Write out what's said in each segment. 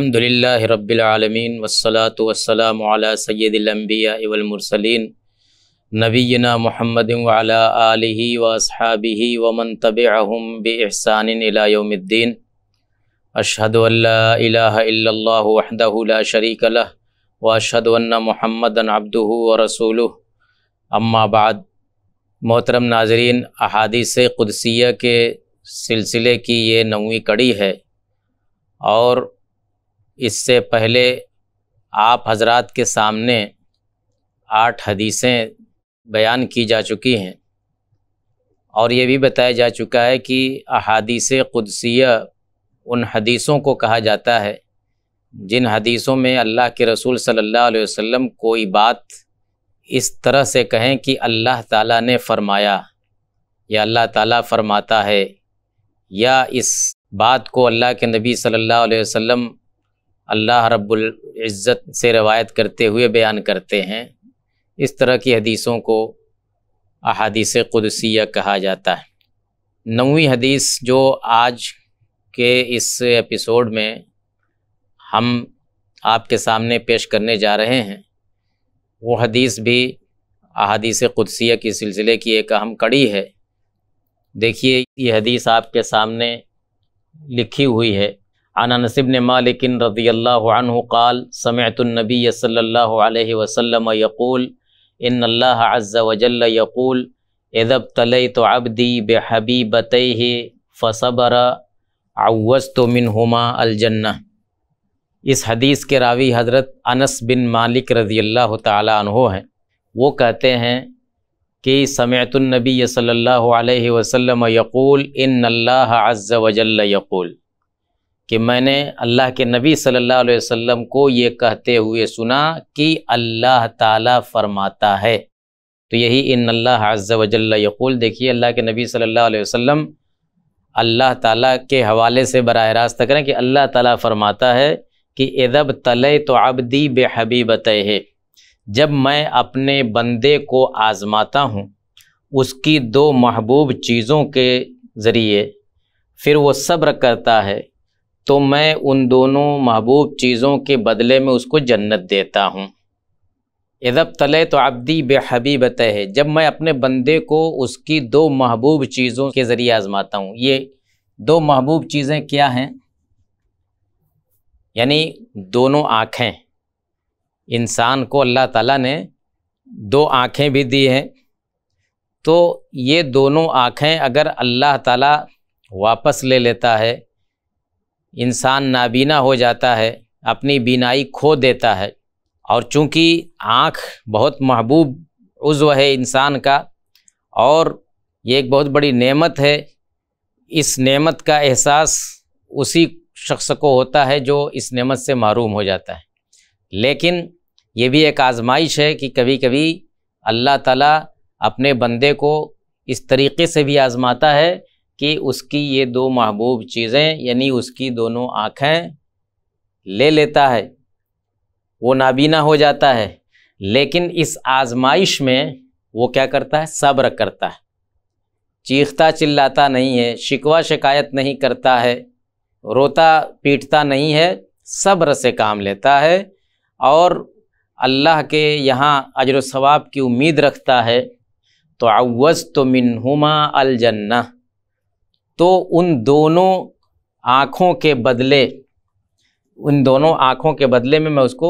अलहमदिल्ला रबालमीन वसलात वसलाम सैदम्बियामरसलिन नबीना महमद आलि वसहाबी वमन तब अहम बसानद्दीन अशहदल्लाहदा शरीकल वशदन महमदन अब्दू व रसूल अम्माबाद मोहतरम नाजरीन अहादीस कुदसिया के सिलसिले की ये नौवीं कड़ी है और इससे पहले आप हजरत के सामने आठ हदीसें बयान की जा चुकी हैं और ये भी बताया जा चुका है कि अहादीस क़ुदसिया उन हदीसों को कहा जाता है जिन हदीसों में अल्लाह के रसूल सल्लल्लाहु अलैहि वसल्लम कोई बात इस तरह से कहें कि अल्लाह ताला ने फ़रमाया या अल्लाह ताला फ़रमाता है या इस बात को अल्लाह के नबी सल्लल्लाहु अलैहि वसल्लम अल्लाह रब्बुल इज़्ज़त से रवायत करते हुए बयान करते हैं इस तरह की हदीसों को अहादीस क़ुदसिया कहा जाता है नवी हदीस जो आज के इस एपिसोड में हम आपके सामने पेश करने जा रहे हैं वो हदीस भी अहादीस क़ुदसिया के सिलसिले की एक अहम कड़ी है देखिए ये हदीस आपके सामने लिखी हुई है अना नसिब ने मालिकिन रज़ील्लाकाल अल्लाह काल वसम यक़ूल इन अल्लाह अज़ वजल यक़ूल एदब तल तो अबदी बेहबी बतः फ़सबर अवस तो मिन हुमा अलजन्ना इस हदीस के रावी हज़रत अनस बिन मालिक रज़ी अल्लाह तहो हैं वो कहते हैं कि समेतुलनबी सल्ला वसम यक़ूल इन अज़ वजल यक़ूल कि मैंने अल्लाह के नबी सल्लल्लाहु अलैहि वसल्लम को ये कहते हुए सुना कि अल्लाह ताला फरमाता है तो यही इन अल्लाह अज़्ज़ देखिए अल्लाह के नबी सल्लल्लाहु अलैहि वसल्लम अल्लाह ताला के हवाले से बरह रास्त करें कि अल्लाह ताला फरमाता है कि एदब तले तो अबदी बेहबीबत है जब मैं अपने बंदे को आज़माता हूँ उसकी दो महबूब चीज़ों के ज़रिए फिर वो सब्र करता है तो मैं उन दोनों महबूब चीज़ों के बदले में उसको जन्नत देता हूँ इदब तले तो बेहबी बेहबीबत है जब मैं अपने बंदे को उसकी दो महबूब चीज़ों के ज़रिए आज़माता हूँ ये दो महबूब चीज़ें क्या हैं यानी दोनों आँखें इंसान को अल्लाह ताला ने दो आँखें भी दी हैं तो ये दोनों आँखें अगर अल्लाह ताला वापस ले लेता है इंसान नाबीना हो जाता है अपनी बीनाई खो देता है और चूंकि आँख बहुत महबूब उज्व है इंसान का और ये एक बहुत बड़ी नेमत है इस नेमत का एहसास उसी शख्स को होता है जो इस नेमत से महरूम हो जाता है लेकिन ये भी एक आजमाइश है कि कभी कभी अल्लाह ताला अपने बंदे को इस तरीके से भी आज़माता है कि उसकी ये दो महबूब चीज़ें यानी उसकी दोनों आँखें ले लेता है वो नाबीना हो जाता है लेकिन इस आजमाइश में वो क्या करता है सब्र करता है चीखता चिल्लाता नहीं है शिकवा शिकायत नहीं करता है रोता पीटता नहीं है सब्र से काम लेता है और अल्लाह के यहाँ अजर सवाब की उम्मीद रखता है तो अवज़ तो मिनहुमा अलजन्ना तो उन दोनों आँखों के बदले उन दोनों आँखों के बदले में मैं उसको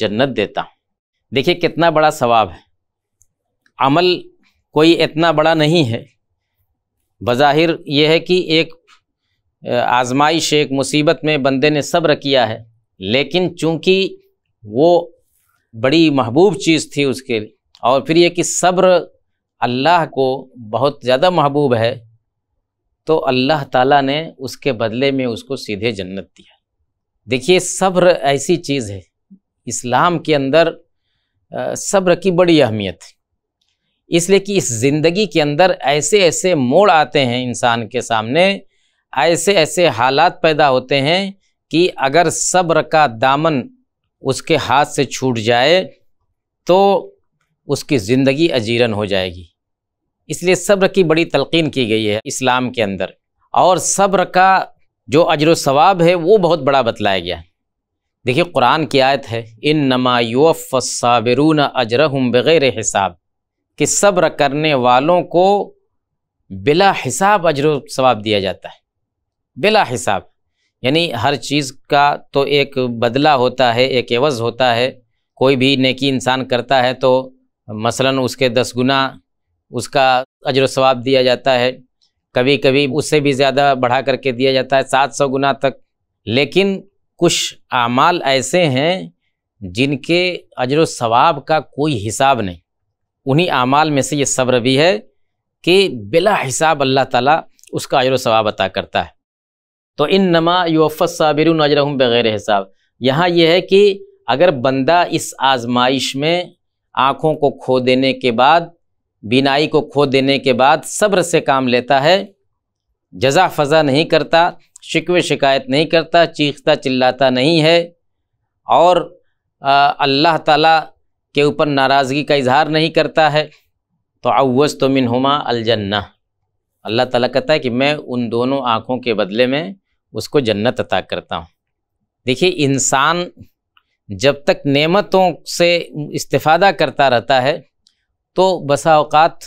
जन्नत देता हूँ देखिए कितना बड़ा सवाब है अमल कोई इतना बड़ा नहीं है बज़ाहिर यह है कि एक आजमाइश एक मुसीबत में बंदे ने सब्र किया है लेकिन चूंकि वो बड़ी महबूब चीज़ थी उसके लिए और फिर ये कि सब्र अल्लाह को बहुत ज़्यादा महबूब है तो अल्लाह ताला ने उसके बदले में उसको सीधे जन्नत दिया देखिए सब्र ऐसी चीज़ है इस्लाम के अंदर सब्र की बड़ी अहमियत है इसलिए कि इस ज़िंदगी के अंदर ऐसे ऐसे मोड़ आते हैं इंसान के सामने ऐसे ऐसे हालात पैदा होते हैं कि अगर सब्र का दामन उसके हाथ से छूट जाए तो उसकी ज़िंदगी अजीरन हो जाएगी इसलिए सब्र की बड़ी तलकिन की गई है इस्लाम के अंदर और सब्र का जो अजर सवाब है वो बहुत बड़ा बतलाया गया है देखिए कुरान की आयत है इन अजर अजरहम बग़ैर हिसाब कि सब्र करने वालों को बिला हिसाब अजर सवाब दिया जाता है बिला हिसाब यानी हर चीज़ का तो एक बदला होता है एक एवज़ होता है कोई भी नेकी इंसान करता है तो मसलन उसके दस गुना उसका अजर सवाब दिया जाता है कभी कभी उससे भी ज़्यादा बढ़ा करके दिया जाता है सात सौ गुना तक लेकिन कुछ अमाल ऐसे हैं जिनके अजर स्वाब का कोई हिसाब नहीं उन्हीं अमाल में से ये सब्र भी है कि बिला हिसाब अल्लाह ताला उसका अजर सवाब अता करता है तो इन नमा युफ़ साबिर अजरहम बग़ैर हिसाब यहाँ यह है कि अगर बंदा इस आजमाइश में आँखों को खो देने के बाद बीनाई को खो देने के बाद सब्र से काम लेता है जजा फजा नहीं करता शिकवे शिकायत नहीं करता चीखता चिल्लाता नहीं है और अल्लाह ताला के ऊपर नाराज़गी का इजहार नहीं करता है तो अवस तो मिन हुमा अलजन्ना अल्लाह ताला कहता है कि मैं उन दोनों आँखों के बदले में उसको जन्नत अता करता हूँ देखिए इंसान जब तक नेमतों से इस्तेफादा करता रहता है तो बसा अवकात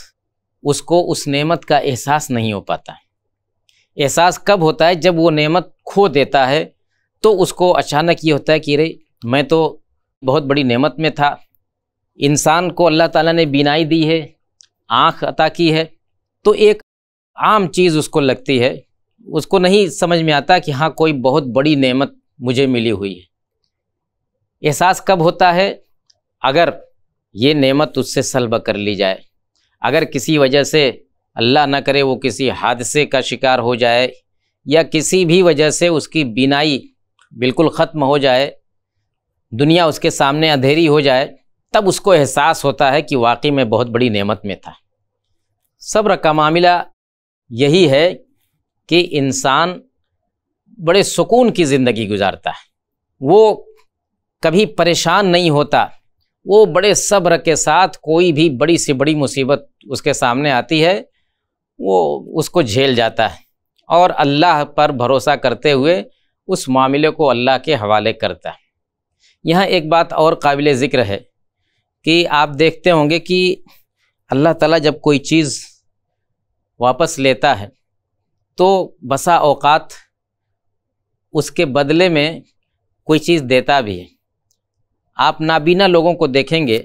उसको उस नेमत का एहसास नहीं हो पाता है एहसास कब होता है जब वो नेमत खो देता है तो उसको अचानक ये होता है कि अरे मैं तो बहुत बड़ी नेमत में था इंसान को अल्लाह ताला ने बिनाई दी है आँख अता की है तो एक आम चीज़ उसको लगती है उसको नहीं समझ में आता कि हाँ कोई बहुत बड़ी नेमत मुझे मिली हुई है एहसास कब होता है अगर ये नेमत उससे सलब कर ली जाए अगर किसी वजह से अल्लाह ना करे वो किसी हादसे का शिकार हो जाए या किसी भी वजह से उसकी बिनाई बिल्कुल ख़त्म हो जाए दुनिया उसके सामने अंधेरी हो जाए तब उसको एहसास होता है कि वाकई में बहुत बड़ी नेमत में था सब्र का मामला यही है कि इंसान बड़े सुकून की ज़िंदगी गुजारता है वो कभी परेशान नहीं होता वो बड़े सब्र के साथ कोई भी बड़ी से बड़ी मुसीबत उसके सामने आती है वो उसको झेल जाता है और अल्लाह पर भरोसा करते हुए उस मामले को अल्लाह के हवाले करता है यहाँ एक बात और काबिल ज़िक्र है कि आप देखते होंगे कि अल्लाह ताला जब कोई चीज़ वापस लेता है तो बसा औकात उसके बदले में कोई चीज़ देता भी है आप नाबीना लोगों को देखेंगे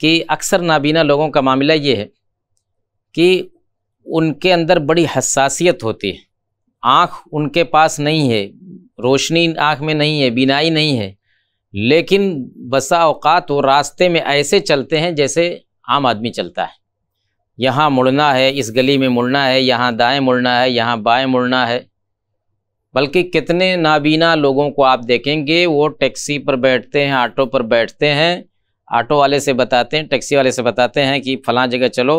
कि अक्सर नाबीना लोगों का मामला ये है कि उनके अंदर बड़ी हसासियत होती है आँख उनके पास नहीं है रोशनी आँख में नहीं है बिनाई नहीं है लेकिन बसा अवकात वो रास्ते में ऐसे चलते हैं जैसे आम आदमी चलता है यहाँ मुड़ना है इस गली में मुड़ना है यहाँ दाएं मुड़ना है यहाँ बाएं मुड़ना है बल्कि कितने नाबीना लोगों को आप देखेंगे वो टैक्सी पर बैठते हैं ऑटो पर बैठते हैं ऑटो वाले से बताते हैं टैक्सी वाले से बताते हैं कि फ़लाँ जगह चलो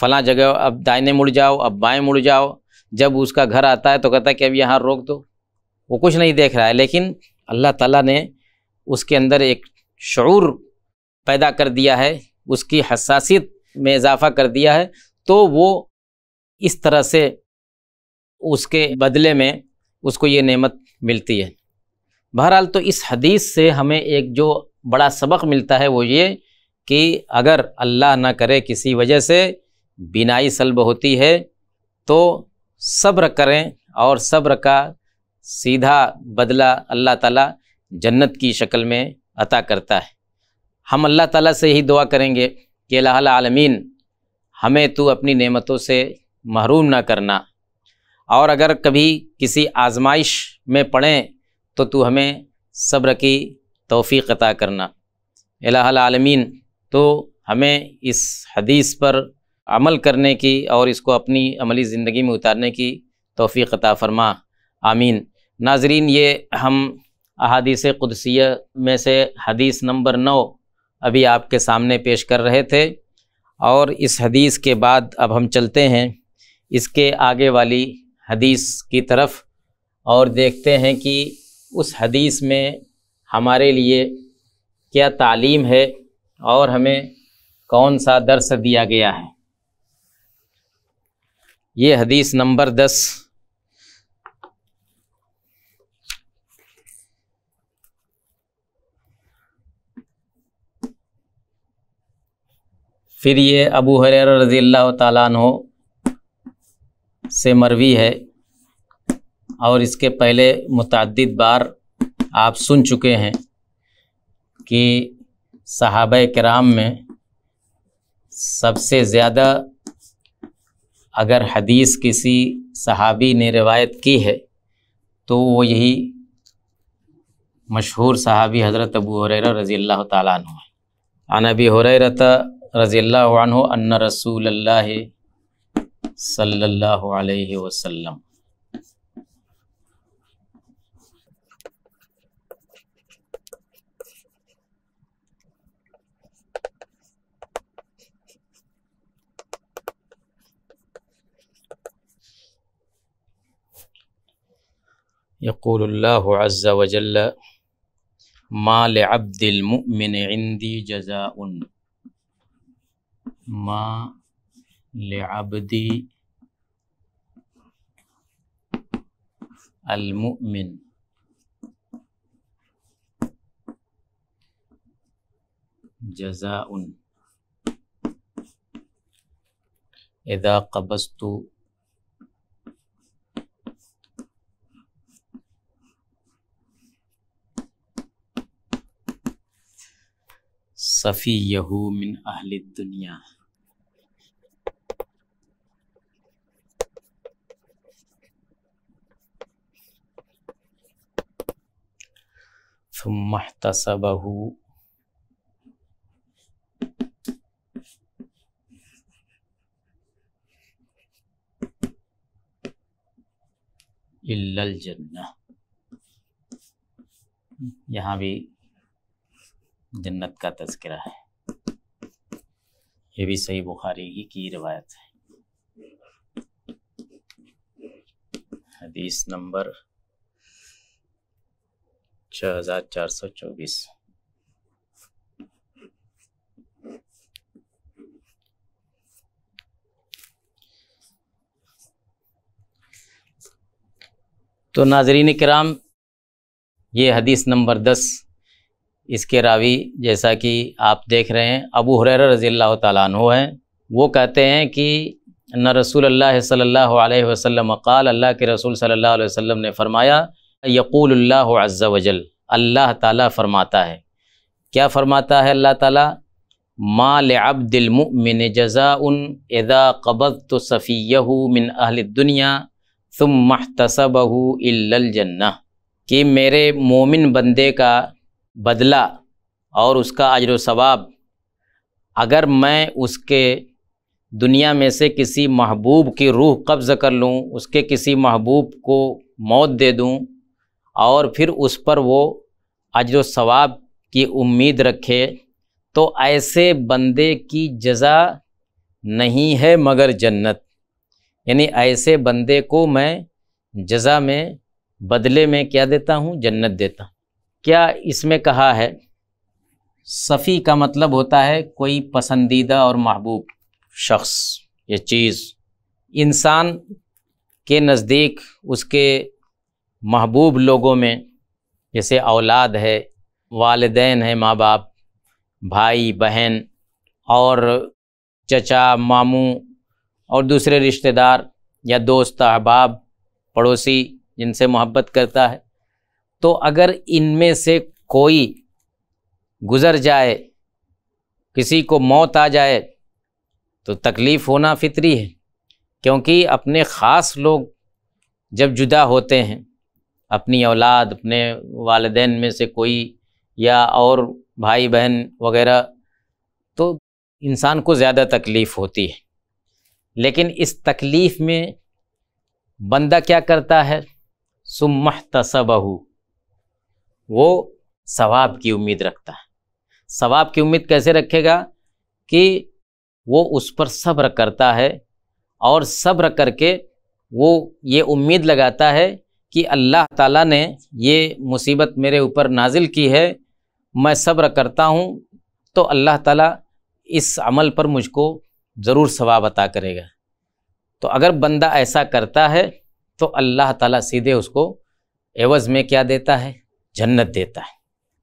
फ़लाँ जगह अब दाहिने मुड़ जाओ अब बाएँ मुड़ जाओ जब उसका घर आता है तो कहता है कि अब यहाँ रोक दो वो कुछ नहीं देख रहा है लेकिन अल्लाह ताला ने उसके अंदर एक शूर पैदा कर दिया है उसकी हसासीत में इजाफा कर दिया है तो वो इस तरह से उसके बदले में उसको ये नेमत मिलती है बहरहाल तो इस हदीस से हमें एक जो बड़ा सबक मिलता है वो ये कि अगर अल्लाह ना करे किसी वजह से बिनाई सलब होती है तो सब्र करें और सब्र का सीधा बदला अल्लाह ताला जन्नत की शक्ल में अता करता है हम अल्लाह ताला से ही दुआ करेंगे कि आलमीन हमें तू अपनी नेमतों से महरूम ना करना और अगर कभी किसी आजमाइश में पड़ें तो तू हमें सब्र की तोफ़ी अता करना आलमीन तो हमें इस हदीस पर अमल करने की और इसको अपनी अमली ज़िंदगी में उतारने की तोफ़ी अता फरमा आमीन नाजरीन ये हम अहादीस कुदसिया में से हदीस नंबर नौ अभी आपके सामने पेश कर रहे थे और इस हदीस के बाद अब हम चलते हैं इसके आगे वाली हदीस की तरफ और देखते हैं कि उस हदीस में हमारे लिए क्या तालीम है और हमें कौन सा दर्स दिया गया है ये हदीस नंबर दस फिर ये अबू हर रज़ी अल्लाह तु से मरवी है और इसके पहले मुतद बार आप सुन चुके हैं कि सहाब कराम में सबसे ज़्यादा अगर हदीस किसी सहाबी ने रिवायत की है तो वो यही मशहूर सहाबी हज़रत अबू हर रज़ी अल्लाह तन अनबी रज़ी अल्लाह अन रसूल अल्लाह صلى الله عليه وسلم يقول الله عز وجل ما لعبد المؤمن عندي جزاء ما لعبدي المؤمن جزاء إذا قبضت صفيه من أهل الدنيا ثم احتسبه जन्ना यहाँ भी जन्नत का तस्करा है ये भी सही बुखारी ही की रिवायत है हदीस नंबर हजार चार सौ चौबीस तो नाजरीन कराम ये हदीस नंबर दस इसके रावी जैसा कि आप देख रहे हैं अबू हुरैरा रज़ी अल्लाह तु हैं वो कहते हैं कि न रसूल अल्लाह सल्लल्लाहु अलैहि वसल्लम क़ाल अल्लाह के रसूल सल्लल्लाहु अलैहि वसल्लम ने फ़रमाया यकूल अज़्ज़ा वजल अल्लाह ताला फ़रमाता है क्या फ़रमाता है अल्लाह ताला माल अब्दिलमिन जजा उन एदा कबद तो सफ़ीह मिन अहल दुनिया तुम महतसबह जन्ना कि मेरे मोमिन बंदे का बदला और उसका अजर सवाब अगर मैं उसके दुनिया में से किसी महबूब की रूह कब्ज़ कर लूँ उसके किसी महबूब को मौत दे दूँ और फिर उस पर वो अजर सवाब की उम्मीद रखे तो ऐसे बंदे की जजा नहीं है मगर जन्नत यानी ऐसे बंदे को मैं जजा में बदले में क्या देता हूँ जन्नत देता क्या इसमें कहा है सफ़ी का मतलब होता है कोई पसंदीदा और महबूब शख्स या चीज़ इंसान के नज़दीक उसके महबूब लोगों में जैसे औलाद है वालदेन है माँ बाप भाई बहन और चचा मामू और दूसरे रिश्तेदार या दोस्त अहबाब पड़ोसी जिनसे मोहब्बत करता है तो अगर इनमें से कोई गुज़र जाए किसी को मौत आ जाए तो तकलीफ़ होना फितरी है क्योंकि अपने ख़ास लोग जब जुदा होते हैं अपनी औलाद अपने वालदेन में से कोई या और भाई बहन वगैरह तो इंसान को ज़्यादा तकलीफ़ होती है लेकिन इस तकलीफ़ में बंदा क्या करता है सुमह तसबहू वो सवाब की उम्मीद रखता है सवाब की उम्मीद कैसे रखेगा कि वो उस पर सब्र करता है और सब्र करके वो ये उम्मीद लगाता है कि अल्लाह ताला ने ये मुसीबत मेरे ऊपर नाजिल की है मैं सब्र करता हूँ तो अल्लाह ताला इस अमल पर मुझको ज़रूर सवाब अता करेगा तो अगर बंदा ऐसा करता है तो अल्लाह ताला सीधे उसको एवज़ में क्या देता है जन्नत देता है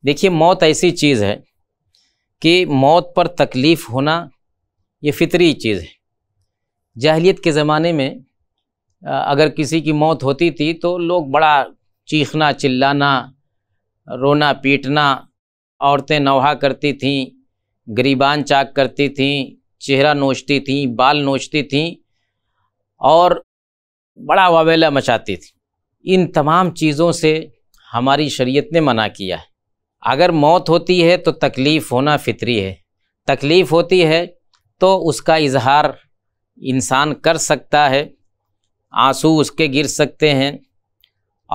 देखिए मौत ऐसी चीज़ है कि मौत पर तकलीफ़ होना ये फितरी चीज़ है जाहलीत के ज़माने में अगर किसी की मौत होती थी तो लोग बड़ा चीखना चिल्लाना रोना पीटना औरतें नौहा करती थीं गरीबान चाक करती थीं चेहरा नोचती थीं बाल नोचती थीं और बड़ा वावेला मचाती थी इन तमाम चीज़ों से हमारी शरीयत ने मना किया है अगर मौत होती है तो तकलीफ़ होना फितरी है तकलीफ़ होती है तो उसका इजहार इंसान कर सकता है आंसू उसके गिर सकते हैं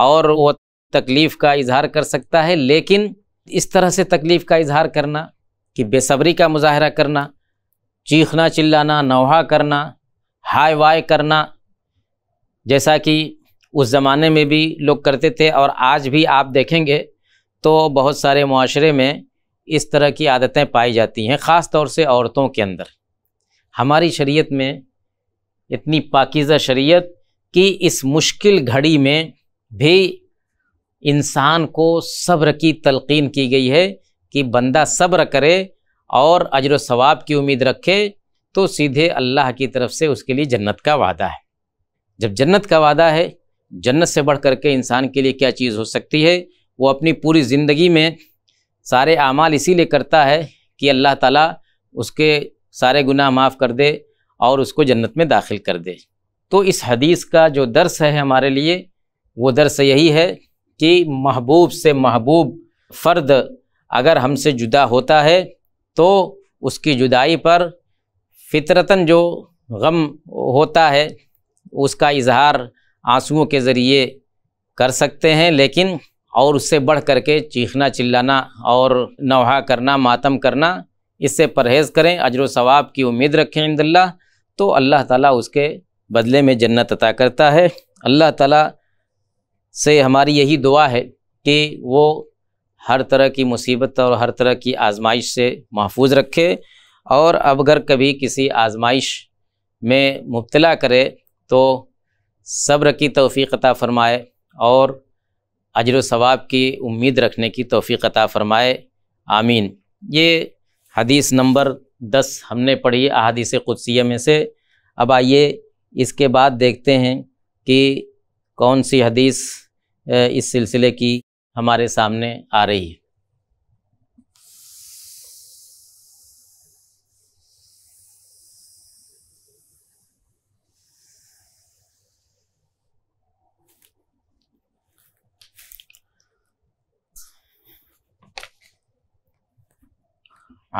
और वो तकलीफ़ का इजहार कर सकता है लेकिन इस तरह से तकलीफ़ का इजहार करना कि बेसब्री का मुजाहरा करना चीखना चिल्लाना नौहा करना हाय वाय करना जैसा कि उस ज़माने में भी लोग करते थे और आज भी आप देखेंगे तो बहुत सारे माशरे में इस तरह की आदतें पाई जाती हैं ख़ास तौर से औरतों के अंदर हमारी शरीयत में इतनी पाकिज़ा शरीयत कि इस मुश्किल घड़ी में भी इंसान को सब्र की तलकीन की गई है कि बंदा सब्र करे और अजर सवाब की उम्मीद रखे तो सीधे अल्लाह की तरफ से उसके लिए जन्नत का वादा है जब जन्नत का वादा है जन्नत से बढ़ करके के इंसान के लिए क्या चीज़ हो सकती है वो अपनी पूरी ज़िंदगी में सारे आमाल इसीलिए करता है कि अल्लाह ताला उसके सारे गुनाह माफ़ कर दे और उसको जन्नत में दाखिल कर दे तो इस हदीस का जो दर्स है हमारे लिए वो दर्स यही है कि महबूब से महबूब फ़र्द अगर हमसे जुदा होता है तो उसकी जुदाई पर फितरतन जो गम होता है उसका इजहार आंसुओं के ज़रिए कर सकते हैं लेकिन और उससे बढ़ करके चीखना चिल्लाना और नौहा करना मातम करना इससे परहेज़ करें अजर सवाब की उम्मीद रखें इंदल्ला तो अल्लाह ताला उसके बदले में जन्नत अता करता है अल्लाह ताला से हमारी यही दुआ है कि वो हर तरह की मुसीबत और हर तरह की आजमाइश से महफूज रखे और अब अगर कभी किसी आजमाइश में मुबला करे तो सब्र की तोफ़ीकता अता फ़रमाए और अजर सवाब की उम्मीद रखने की तोफ़ी अता फ़रमाए आमीन ये हदीस नंबर दस हमने पढ़ी अहादीस क़ुदसिया में से अब आइए इसके बाद देखते हैं कि कौन सी हदीस इस सिलसिले की हमारे सामने आ रही है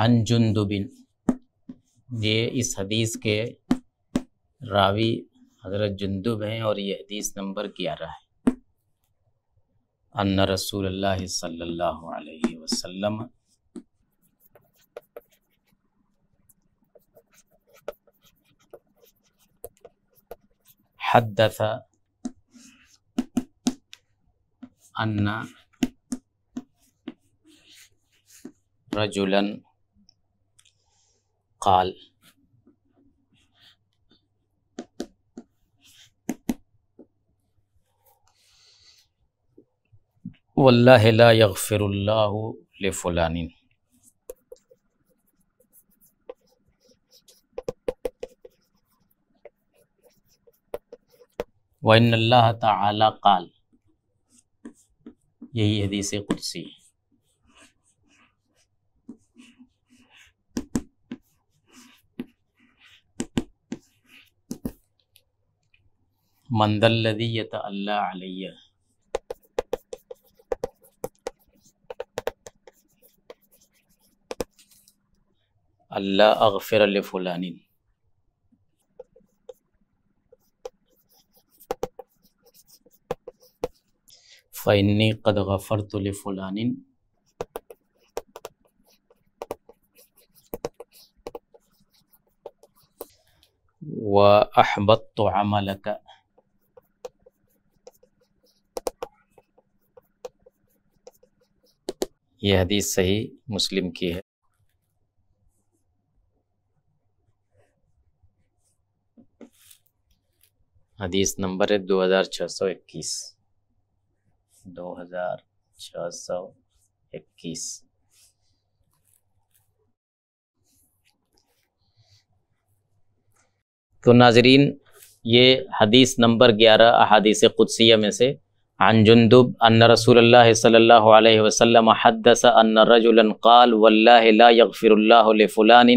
अन जुंदुबिन ये इस हदीस के रावी हज़रत जुंदुब हैं और ये हदीस नंबर ग्यारह है अन्ना रसूल अल्लाह सल्लल्लाहु अलैहि वसल्लम हदथ अन्ना रजुलन काल والله لا يغفر الله لفلان وإن الله تعالى قال یہی حدیث قدسی من ذا الذي يتألى عليه अल्लाह अगफिर फ़ुलानी फ़ैनी कद गफ़र तुल फ़ुलानी व अहबत तो अमल यह हदीस सही मुस्लिम की है हदीस नंबर है दो हज़ार छः सौ इक्कीस दो हज़ार छः सौ इक्कीस तो नाजरीन ये हदीस नंबर ग्यारह अहादीस क़ुदसिया में से عن جندب ان رسول الله صلى الله عليه وسلم حدث ان رجلا قال والله لا يغفر الله لفلان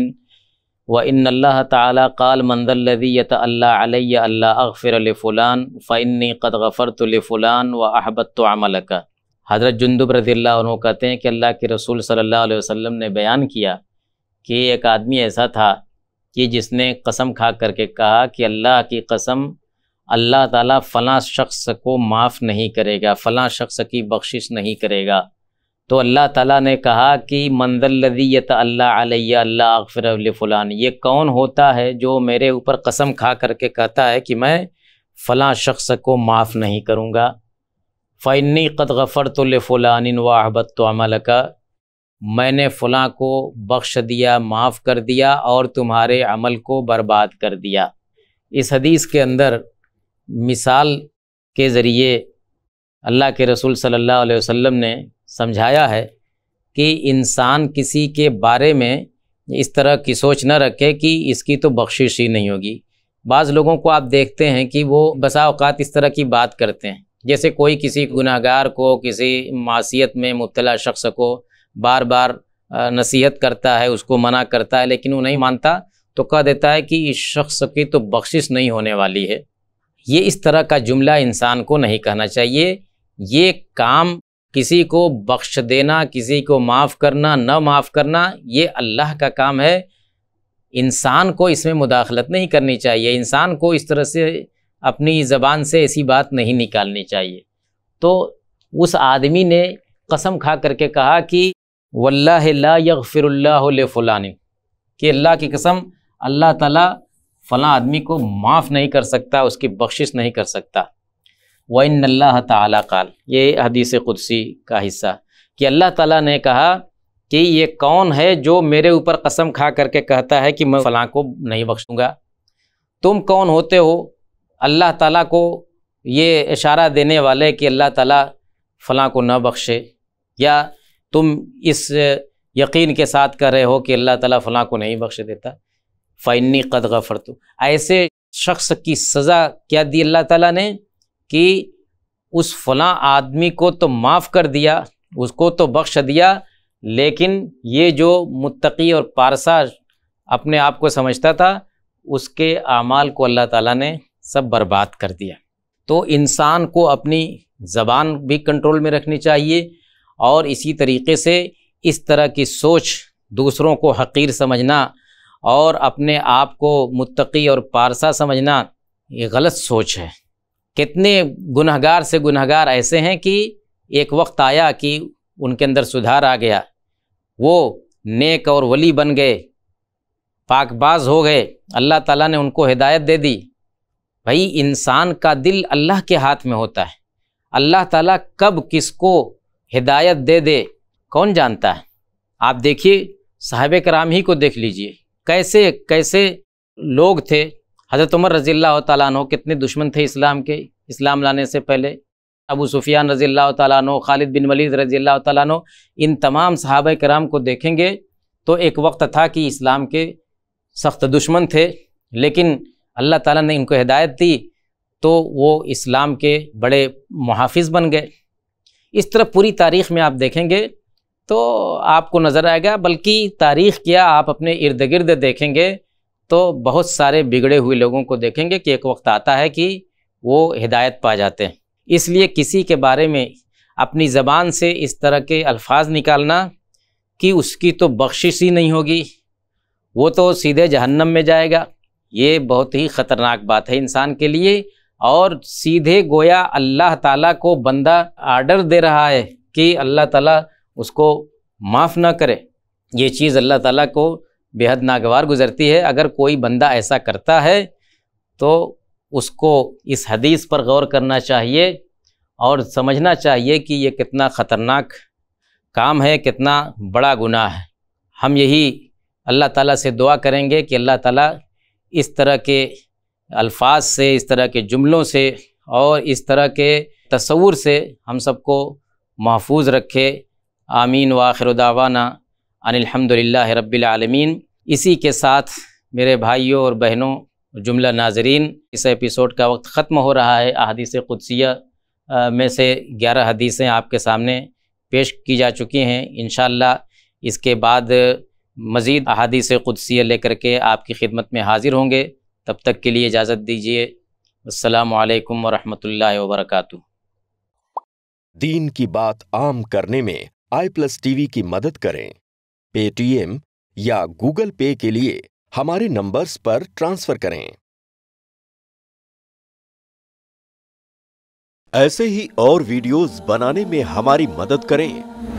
व इन अल्लाह ताल अगफ़िर फ़ुलान फ़िन कद गफ़रतफ़लान व अहबत का हज़रत जुंदुब रज़ी कहते हैं कि अल्लाह के रसूल सल्लल्लाहु अलैहि वसल्लम ने बयान किया कि एक आदमी ऐसा था कि जिसने कसम खा करके कहा कि अल्लाह की कसम अल्लाह ताला फ़लाँ शख्स को माफ़ नहीं करेगा फ़लाँ शख्स की बख्शिश नहीं करेगा तो अल्लाह ताला ने कहा कि मंदल्लदीत अल्लाह अलैया अल्लाह अगफर फ़लान ये कौन होता है जो मेरे ऊपर कसम खा करके कहता है कि मैं फ़लाँ शख्स को माफ़ नहीं करूँगा फ़ैनी कद गफ़र तो फ़लान वाहबत तो अमल का मैंने फ़लाँ को बख्श दिया माफ़ कर दिया और तुम्हारे अमल को बर्बाद कर दिया इस हदीस के अंदर मिसाल के ज़रिए अल्लाह के रसूल सल्लल्लाहु अलैहि वसल्लम ने समझाया है कि इंसान किसी के बारे में इस तरह की सोच न रखे कि इसकी तो बख्शिश ही नहीं होगी बाज़ लोगों को आप देखते हैं कि वो बसा अवकात इस तरह की बात करते हैं जैसे कोई किसी गुनाहगार को किसी मासीत में मुबला शख्स को बार बार नसीहत करता है उसको मना करता है लेकिन वो नहीं मानता तो कह देता है कि इस शख्स की तो बख्शिश नहीं होने वाली है ये इस तरह का जुमला इंसान को नहीं कहना चाहिए ये काम किसी को बख्श देना किसी को माफ़ करना न माफ़ करना ये अल्लाह का काम है इंसान को इसमें मुदाखलत नहीं करनी चाहिए इंसान को इस तरह से अपनी ज़बान से ऐसी बात नहीं निकालनी चाहिए तो उस आदमी ने कसम खा करके कहा कि वल्ला ला फ़लान कि अल्लाह की कसम अल्लाह ताला फ़लाँ आदमी को माफ़ नहीं कर सकता उसकी बख्शिश नहीं कर सकता वन अल्लाह ताला काल ये हदीस कुदसी का हिस्सा कि अल्लाह ताला ने कहा कि ये कौन है जो मेरे ऊपर कसम खा करके कहता है कि मैं फलां को नहीं बख्शूँगा तुम कौन होते हो अल्लाह ताला को ये इशारा देने वाले कि अल्लाह ताला फलां को न बख्शे या तुम इस यकीन के साथ कर रहे हो कि अल्लाह ताला फलां को नहीं बख्श देता फ़ैनी कदगा फरतू ऐसे शख्स की सज़ा क्या दी अल्लाह ताला ने कि उस फलां आदमी को तो माफ़ कर दिया उसको तो बख्श दिया लेकिन ये जो मुत्तकी और पारसा अपने आप को समझता था उसके अमाल को अल्लाह ताला ने सब बर्बाद कर दिया तो इंसान को अपनी ज़बान भी कंट्रोल में रखनी चाहिए और इसी तरीके से इस तरह की सोच दूसरों को हकीर समझना और अपने आप को मुत्तकी और पारसा समझना ये गलत सोच है कितने गुनहगार से गुनहगार ऐसे हैं कि एक वक्त आया कि उनके अंदर सुधार आ गया वो नेक और वली बन गए पाकबाज हो गए अल्लाह ताला ने उनको हिदायत दे दी भाई इंसान का दिल अल्लाह के हाथ में होता है अल्लाह ताला कब किसको हिदायत दे दे कौन जानता है आप देखिए साहब कराम ही को देख लीजिए कैसे कैसे लोग थे हज़रत उमर रज़ील्ला तु कितने दुश्मन थे इस्लाम के इस्लाम लाने से पहले अबू सुफियान रज़ील्ला तु खालिद बिन वलीद रज़ील्ला तु इन तमाम सहाब कराम को देखेंगे तो एक वक्त था कि इस्लाम के सख्त दुश्मन थे लेकिन अल्लाह ताला ने इनको हिदायत दी तो वो इस्लाम के बड़े मुहाफ़ बन गए इस तरह पूरी तारीख़ में आप देखेंगे तो आपको नज़र आएगा बल्कि तारीख़ क्या आप अपने इर्द गिर्द देखेंगे तो बहुत सारे बिगड़े हुए लोगों को देखेंगे कि एक वक्त आता है कि वो हिदायत पा जाते हैं इसलिए किसी के बारे में अपनी ज़बान से इस तरह के अल्फाज निकालना कि उसकी तो बख्शिश ही नहीं होगी वो तो सीधे जहन्नम में जाएगा ये बहुत ही ख़तरनाक बात है इंसान के लिए और सीधे गोया अल्लाह ताला को बंदा आर्डर दे रहा है कि अल्लाह ताला उसको माफ़ ना करे ये चीज़ अल्लाह ताला को बेहद नागवार गुजरती है अगर कोई बंदा ऐसा करता है तो उसको इस हदीस पर गौर करना चाहिए और समझना चाहिए कि ये कितना ख़तरनाक काम है कितना बड़ा गुनाह है हम यही अल्लाह ताला से दुआ करेंगे कि अल्लाह ताला इस तरह के अल्फाज से इस तरह के जुमलों से और इस तरह के तस्वूर से हम सबको महफूज रखे आमीन आखिर दावाना अनिलहमदिल्ला रबालमीन इसी के साथ मेरे भाइयों और बहनों जुमला नाजरीन इस एपिसोड का वक्त ख़त्म हो रहा है अदीस कुदसिया में से ग्यारह हदीसें आपके सामने पेश की जा चुकी हैं इन इसके बाद मज़ीद अदीस कुदसिया लेकर के आपकी खिदमत में हाज़िर होंगे तब तक के लिए इजाज़त दीजिए असलकम वरहमल वर्क दीन की बात आम करने में आई प्लस वी की मदद करें पेटीएम या गूगल पे के लिए हमारे नंबर्स पर ट्रांसफर करें ऐसे ही और वीडियोस बनाने में हमारी मदद करें